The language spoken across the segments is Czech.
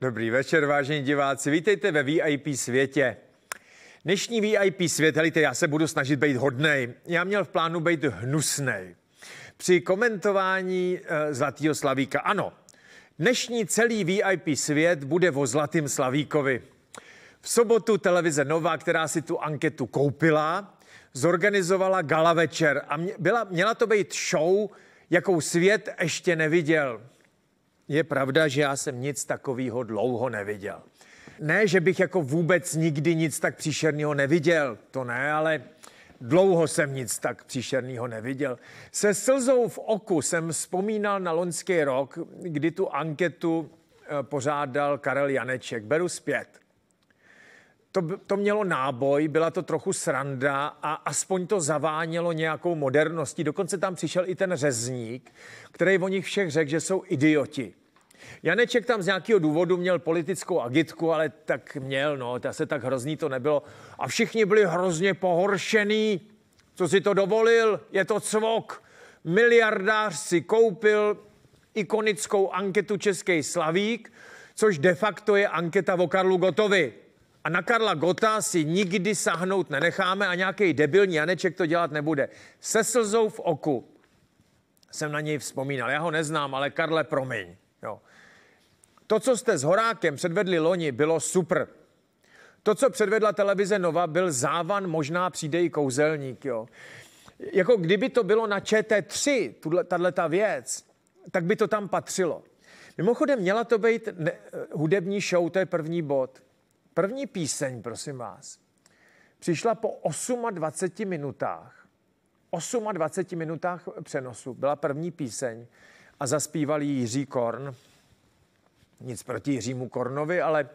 Dobrý večer, vážení diváci. Vítejte ve VIP světě. Dnešní VIP svět, helíte, já se budu snažit být hodnej. Já měl v plánu být hnusnej. Při komentování e, Zlatýho Slavíka, ano, dnešní celý VIP svět bude o Zlatým Slavíkovi. V sobotu televize Nova, která si tu anketu koupila, zorganizovala gala večer a mě, byla, měla to být show, jakou svět ještě neviděl. Je pravda, že já jsem nic takového dlouho neviděl. Ne, že bych jako vůbec nikdy nic tak příšerného neviděl, to ne, ale dlouho jsem nic tak příšerného neviděl. Se slzou v oku jsem vzpomínal na loňský rok, kdy tu anketu eh, pořádal Karel Janeček. Beru zpět to, to mělo náboj, byla to trochu sranda a aspoň to zavánělo nějakou moderností. Dokonce tam přišel i ten řezník, který o nich všech řekl, že jsou idioti. Janeček tam z nějakého důvodu měl politickou agitku, ale tak měl, no, to se tak hrozný to nebylo. A všichni byli hrozně pohoršený, co si to dovolil, je to cvok. Miliardář si koupil ikonickou anketu Český Slavík, což de facto je anketa o Karlu Gotovi a na Karla Gota si nikdy sahnout nenecháme a nějaký debilní Janeček to dělat nebude. Se slzou v oku jsem na něj vzpomínal. Já ho neznám, ale Karle, promiň. Jo. To, co jste s Horákem předvedli loni, bylo super. To, co předvedla televize Nova, byl závan, možná přijde i kouzelník. Jo. Jako kdyby to bylo na ČT3, tahle ta věc, tak by to tam patřilo. Mimochodem, měla to být ne, hudební show, to je první bod. První píseň, prosím vás, přišla po 28 minutách. 28 minutách přenosu byla první píseň a zaspíval ji Jiří Korn. Nic proti Jiřímu Kornovi, ale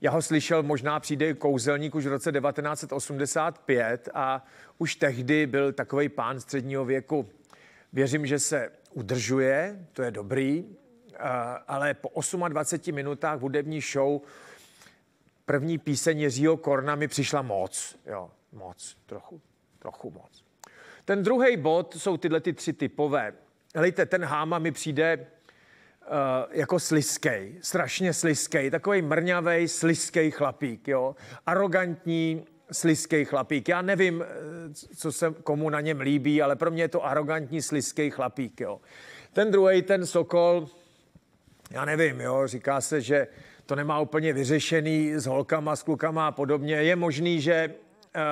já ho slyšel, možná přijde kouzelník už v roce 1985 a už tehdy byl takový pán středního věku. Věřím, že se udržuje, to je dobrý, ale po 28 minutách hudební show první píseň Jiřího Korna mi přišla moc. Jo, moc, trochu, trochu moc. Ten druhý bod jsou tyhle ty tři typové. Helejte, ten háma mi přijde eh, jako sliskej, strašně sliskej, takový mrňavej, sliskej chlapík, jo. Arogantní, sliskej chlapík. Já nevím, eh, co se komu na něm líbí, ale pro mě je to arrogantní, sliskej chlapík, jo. Ten druhý, ten Sokol, já nevím, jo, říká se, že to nemá úplně vyřešený s holkama, s klukama a podobně. Je možný, že uh,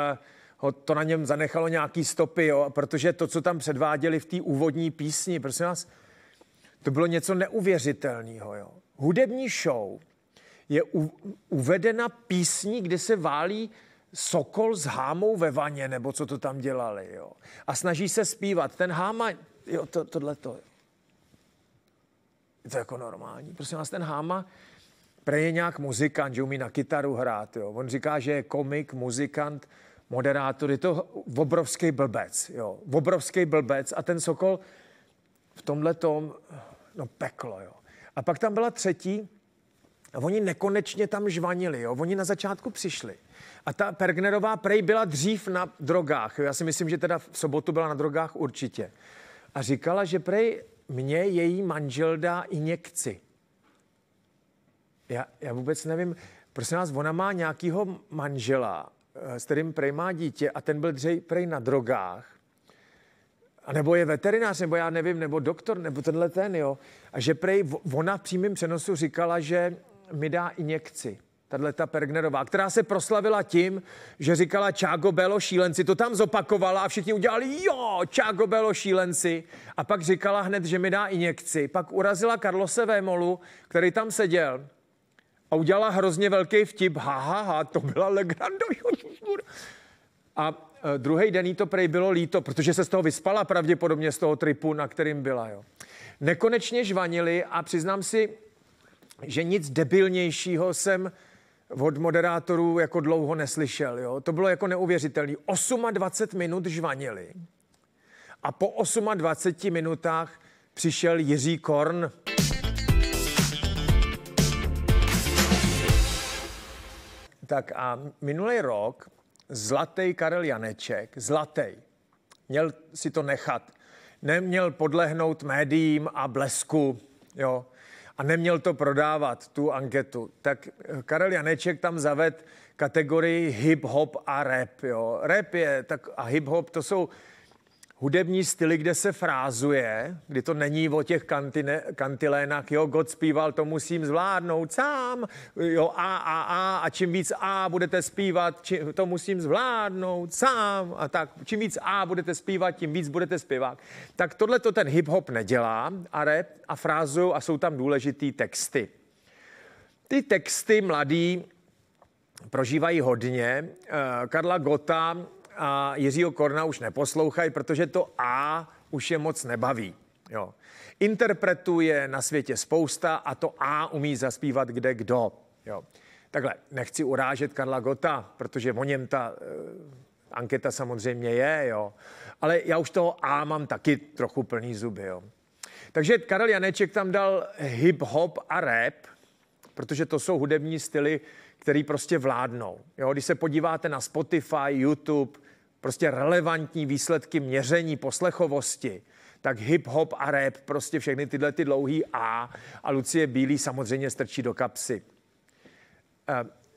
ho to na něm zanechalo nějaký stopy, jo? protože to, co tam předváděli v té úvodní písni, prosím vás, to bylo něco neuvěřitelného. Jo? Hudební show je u, uvedena písní, kde se válí sokol s hámou ve vaně, nebo co to tam dělali. Jo? A snaží se zpívat. Ten háma, jo, to, tohle to. Je to jako normální. Prosím vás, ten háma Prej je nějak muzikant, že umí na kytaru hrát. Jo. On říká, že je komik, muzikant, moderátor. Je to obrovský blbec. Jo. Obrovský blbec. A ten Sokol v tomhle tom, no peklo. Jo. A pak tam byla třetí, a oni nekonečně tam žvanili, jo. Oni na začátku přišli. A ta Pergnerová prej byla dřív na drogách. Jo. Já si myslím, že teda v sobotu byla na drogách určitě. A říkala, že prej mě její manžel dá injekci. Já, já vůbec nevím. Prosím vás, ona má nějakýho manžela, eh, s kterým prej má dítě a ten byl dřej prej na drogách. A nebo je veterinář, nebo já nevím, nebo doktor, nebo tenhle ten, jo. A že prej ona v přímém přenosu říkala, že mi dá injekci tahle ta Pergnerová, která se proslavila tím, že říkala Čágo Belo šílenci, to tam zopakovala a všichni udělali jo, Čágo Belo šílenci a pak říkala hned, že mi dá injekci. Pak urazila Karlose Vémolu, který tam seděl a udělala hrozně velký vtip. Ha, ha, ha, to byla Legrando. A e, druhý den jí to prej bylo líto, protože se z toho vyspala pravděpodobně z toho tripu, na kterým byla. Jo. Nekonečně žvanili a přiznám si, že nic debilnějšího jsem od moderátorů jako dlouho neslyšel. Jo. To bylo jako neuvěřitelné. 28 minut žvanili. A po 28 minutách přišel Jiří Korn Tak a minulý rok zlatý Karel Janeček, zlatý, měl si to nechat. Neměl podlehnout médiím a blesku, jo, a neměl to prodávat, tu anketu. Tak Karel Janeček tam zaved kategorii hip-hop a rap, jo. Rap je tak, a hip-hop to jsou hudební styly, kde se frázuje, kdy to není o těch kantine, kantilénách, jo, God zpíval, to musím zvládnout sám, jo, a, a, a, a čím víc a budete zpívat, či, to musím zvládnout sám a tak, čím víc a budete zpívat, tím víc budete zpívat. Tak tohle to ten hip-hop nedělá a rap a frázují a jsou tam důležitý texty. Ty texty mladý prožívají hodně. Eh, Karla Gota a Jiřího Korna už neposlouchají, protože to A už je moc nebaví. Jo. Interpretuje na světě spousta a to A umí zaspívat kde kdo. Jo. Takhle, nechci urážet Karla Gota, protože o něm ta e, anketa samozřejmě je, jo. Ale já už toho A mám taky trochu plný zuby, jo. Takže Karel Janeček tam dal hip-hop a rap, protože to jsou hudební styly, který prostě vládnou. Jo, když se podíváte na Spotify, YouTube, prostě relevantní výsledky měření poslechovosti, tak hip-hop a rap, prostě všechny tyhle ty dlouhý A a Lucie Bílý samozřejmě strčí do kapsy. Eh,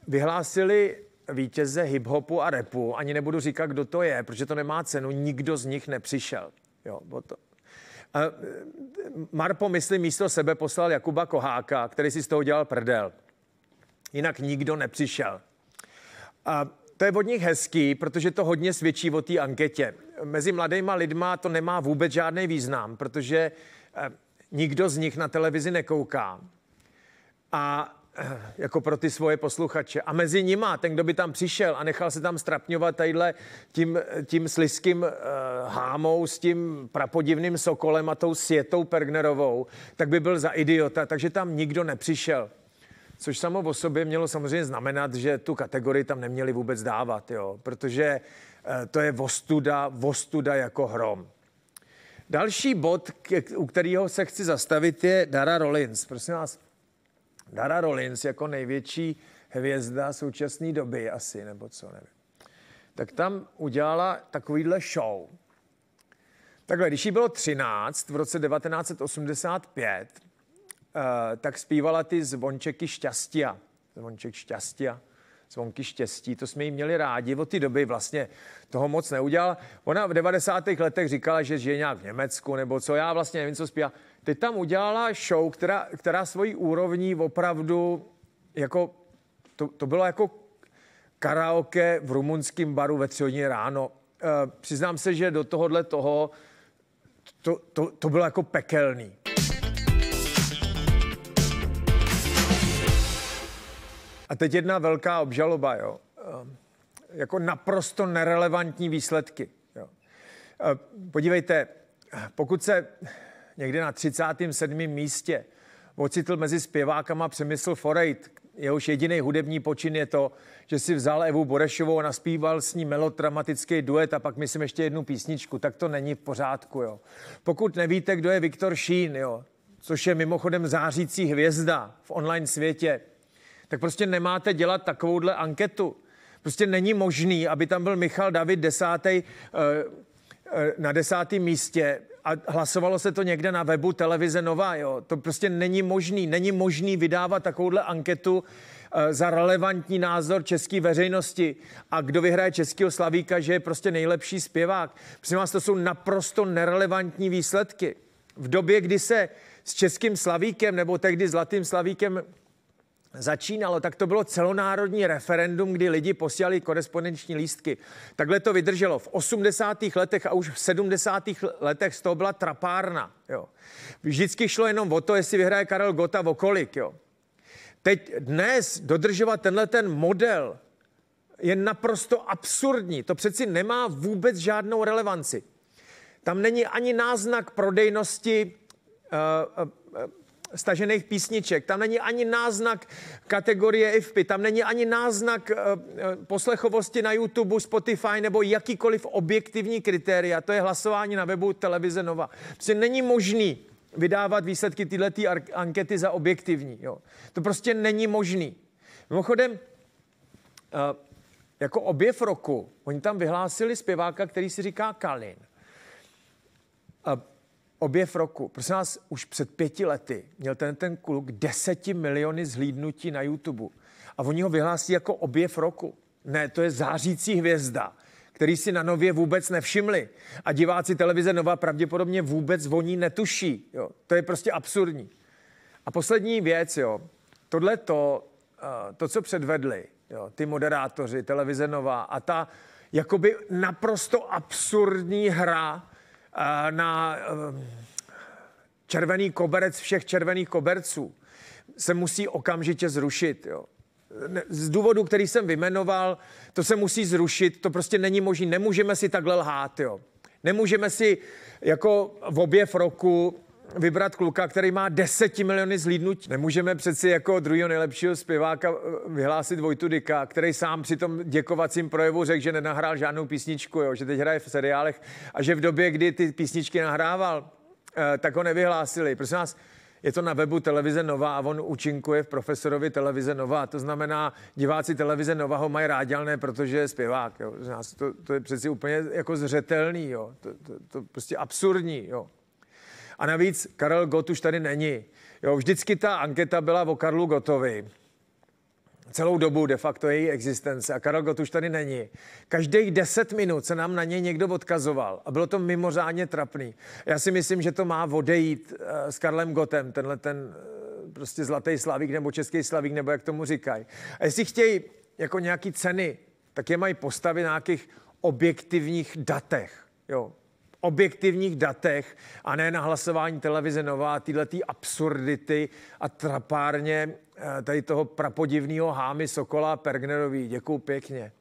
vyhlásili vítěze hip-hopu a repu, ani nebudu říkat, kdo to je, protože to nemá cenu, nikdo z nich nepřišel. Jo, to... Eh, Marpo, myslím, místo sebe poslal Jakuba Koháka, který si z toho dělal prdel. Jinak nikdo nepřišel. A eh, to je od nich hezký, protože to hodně svědčí o té anketě. Mezi mladýma lidma to nemá vůbec žádný význam, protože eh, nikdo z nich na televizi nekouká. A eh, jako pro ty svoje posluchače. A mezi nima, ten, kdo by tam přišel a nechal se tam strapňovat tadyhle tím, tím sliským uh, hámou s tím prapodivným sokolem a tou světou Pergnerovou, tak by byl za idiota, takže tam nikdo nepřišel což samo o sobě mělo samozřejmě znamenat, že tu kategorii tam neměli vůbec dávat, jo, protože eh, to je vostuda, vostuda jako hrom. Další bod, u kterého se chci zastavit, je Dara Rollins. Prosím vás, Dara Rollins jako největší hvězda současné doby asi, nebo co, nevím. Tak tam udělala takovýhle show. Takhle, když jí bylo 13 v roce 1985, Eh, tak zpívala ty zvončeky šťastia. Zvonček šťastia zvonky štěstí, to jsme jí měli rádi, od té doby vlastně toho moc neudělal. Ona v 90. letech říkala, že žije nějak v Německu nebo co, já vlastně nevím, co zpívá. Teď tam udělala show, která, která svojí úrovní opravdu, jako, to, to bylo jako karaoke v rumunském baru ve tři hodiny ráno. E, přiznám se, že do tohohle toho, to, to, to bylo jako pekelný. A teď jedna velká obžaloba, jo. Ehm, jako naprosto nerelevantní výsledky. Jo. Ehm, podívejte, pokud se někde na 37. místě ocitl mezi zpěvákama Přemysl Forejt, jehož jediný hudební počin je to, že si vzal Evu Borešovou a naspíval s ní melodramatický duet a pak myslím ještě jednu písničku, tak to není v pořádku. Jo. Pokud nevíte, kdo je Viktor Šín, jo, což je mimochodem zářící hvězda v online světě, tak prostě nemáte dělat takovouhle anketu. Prostě není možný, aby tam byl Michal David desátý eh, eh, na desátém místě a hlasovalo se to někde na webu televize Nová, jo. To prostě není možný. Není možný vydávat takovouhle anketu eh, za relevantní názor české veřejnosti a kdo vyhraje českého slavíka, že je prostě nejlepší zpěvák. Prosím vás, to jsou naprosto nerelevantní výsledky. V době, kdy se s českým slavíkem nebo tehdy zlatým slavíkem začínalo, tak to bylo celonárodní referendum, kdy lidi posílali korespondenční lístky. Takhle to vydrželo v 80. letech a už v 70. letech z toho byla trapárna. Jo. Vždycky šlo jenom o to, jestli vyhraje Karel Gota o kolik. Jo. Teď dnes dodržovat tenhle ten model je naprosto absurdní. To přeci nemá vůbec žádnou relevanci. Tam není ani náznak prodejnosti uh, uh, stažených písniček, tam není ani náznak kategorie IFP. tam není ani náznak eh, eh, poslechovosti na YouTube, Spotify nebo jakýkoliv objektivní kritéria. To je hlasování na webu televize Nova. Prostě není možný vydávat výsledky této ankety za objektivní. Jo. To prostě není možný. Mimochodem, eh, jako objev roku, oni tam vyhlásili zpěváka, který si říká Kalin objev roku. Prosím vás, už před pěti lety měl ten, ten kluk deseti miliony zhlídnutí na YouTube a oni ho vyhlásí jako objev roku. Ne, to je zářící hvězda, který si na Nově vůbec nevšimli. A diváci televize Nova pravděpodobně vůbec o ní netuší. Jo. To je prostě absurdní. A poslední věc, jo. Tohle to, eh, to, co předvedli, jo, ty moderátoři televize Nova a ta jakoby naprosto absurdní hra na eh, červený koberec všech červených koberců se musí okamžitě zrušit. Jo. Z důvodu, který jsem vymenoval, to se musí zrušit, to prostě není možné, nemůžeme si takhle lhát. Jo. Nemůžeme si jako v objev roku vybrat kluka, který má 10 miliony zlídnutí. Nemůžeme přeci jako druhého nejlepšího zpěváka eh, vyhlásit Vojtu Dika, který sám při tom děkovacím projevu řekl, že nenahrál žádnou písničku, jo, že teď hraje v seriálech a že v době, kdy ty písničky nahrával, eh, tak ho nevyhlásili. Prosím nás je to na webu Televize Nova a on účinkuje v profesorovi Televize Nova. To znamená, diváci Televize Nova ho mají rádi, ale ne protože je zpěvák. Jo. To, to je přeci úplně jako zřetelný. Jo. To, to, to prostě absurdní. Jo. A navíc Karel Gott už tady není. Jo, vždycky ta anketa byla o Karlu Gotovi. Celou dobu de facto její existence. A Karel Gott už tady není. Každých deset minut se nám na něj někdo odkazoval. A bylo to mimořádně trapný. Já si myslím, že to má odejít eh, s Karlem Gotem, tenhle ten eh, prostě zlatý slavík nebo český slavík, nebo jak tomu říkají. A jestli chtějí jako nějaký ceny, tak je mají postavit na nějakých objektivních datech. Jo objektivních datech a ne na hlasování televize Nová, tyhle absurdity a trapárně eh, tady toho prapodivného hámy Sokola Pergnerový. děkuji pěkně.